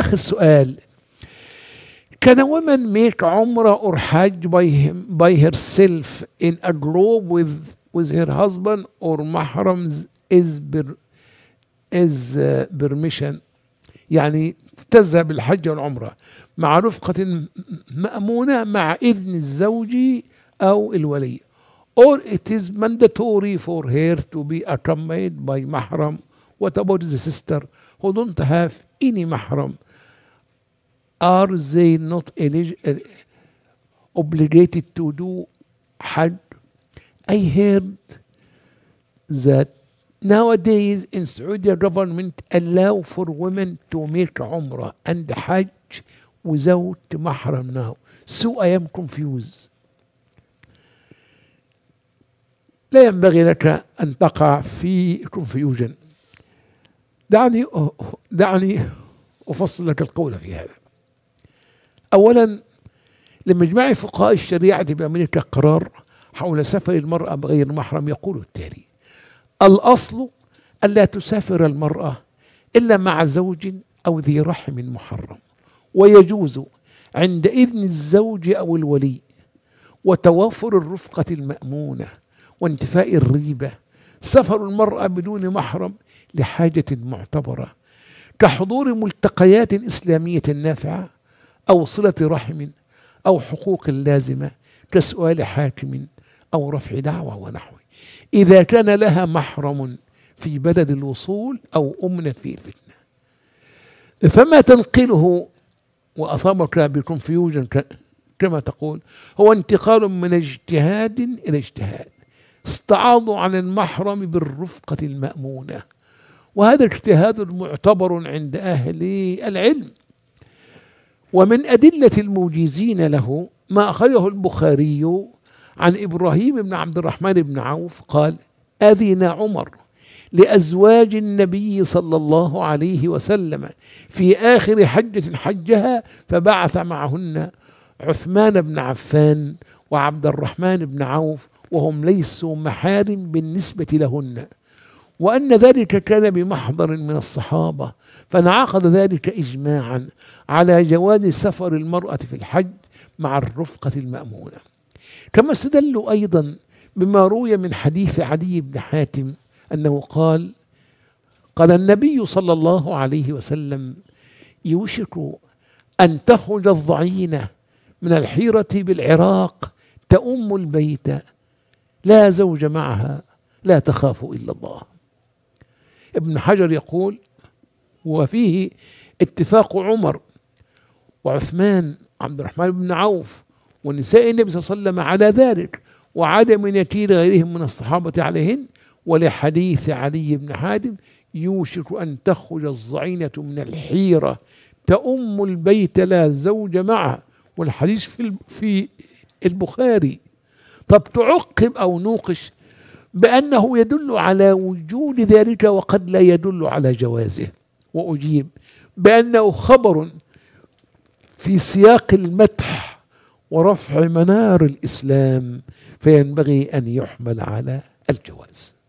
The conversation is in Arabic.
اخر سؤال Can a woman make Umrah or Hajj by, him, by herself in a globe with, with her husband or mahram is, per, is uh, permission يعني تذهب الحج والعمرة مع رفقة مأمونة مع إذن الزوج أو الولي or it is mandatory for her to be accompanied by mahram what about the sister who don't have any mahram are they not obligated to do Hajj? I heard that nowadays in Saudi government allow for women to make Umrah and Hajj without mahram now. So I am confused. لا ينبغي لك أن تقع في confusion دعني دعني أفصل لك القول في هذا أولا لمجمع فقهاء الشريعة بأمريكا قرار حول سفر المرأة بغير محرم يقول التالي الأصل ألا تسافر المرأة إلا مع زوج أو ذي رحم محرم ويجوز عند إذن الزوج أو الولي وتوافر الرفقة المأمونة وانتفاء الريبة سفر المرأة بدون محرم لحاجة معتبرة كحضور ملتقيات إسلامية نافعة أو صلة رحم أو حقوق لازمة كسؤال حاكم أو رفع دعوة ونحوه إذا كان لها محرم في بلد الوصول أو أمنة في الفتنة فما تنقله وأصابك بكونفيوجن كما تقول هو انتقال من اجتهاد إلى اجتهاد استعاضوا عن المحرم بالرفقة المأمونة وهذا اجتهاد معتبر عند أهل العلم ومن أدلة الموجزين له ما أخرجه البخاري عن إبراهيم بن عبد الرحمن بن عوف قال أذن عمر لأزواج النبي صلى الله عليه وسلم في آخر حجة حجها فبعث معهن عثمان بن عفان وعبد الرحمن بن عوف وهم ليسوا محارم بالنسبة لهن وأن ذلك كان بمحضر من الصحابة فانعقد ذلك إجماعا على جواز سفر المرأة في الحج مع الرفقة المأمونة كما استدلوا أيضا بما روي من حديث عدي بن حاتم أنه قال قال النبي صلى الله عليه وسلم يوشك أن تخرج الضعينة من الحيرة بالعراق تؤم البيت لا زوج معها لا تخاف إلا الله ابن حجر يقول وفيه اتفاق عمر وعثمان عبد الرحمن بن عوف ونساء النبي صلى الله عليه وسلم على ذلك وعدم نكير غيرهم من الصحابة عليهن ولحديث علي بن حاتم يوشك أن تخرج الظعينة من الحيرة تأم البيت لا زوج معها والحديث في في البخاري طب تعقب أو نوقش بأنه يدل على وجود ذلك وقد لا يدل على جوازه وأجيب بأنه خبر في سياق المدح ورفع منار الإسلام فينبغي أن يحمل على الجواز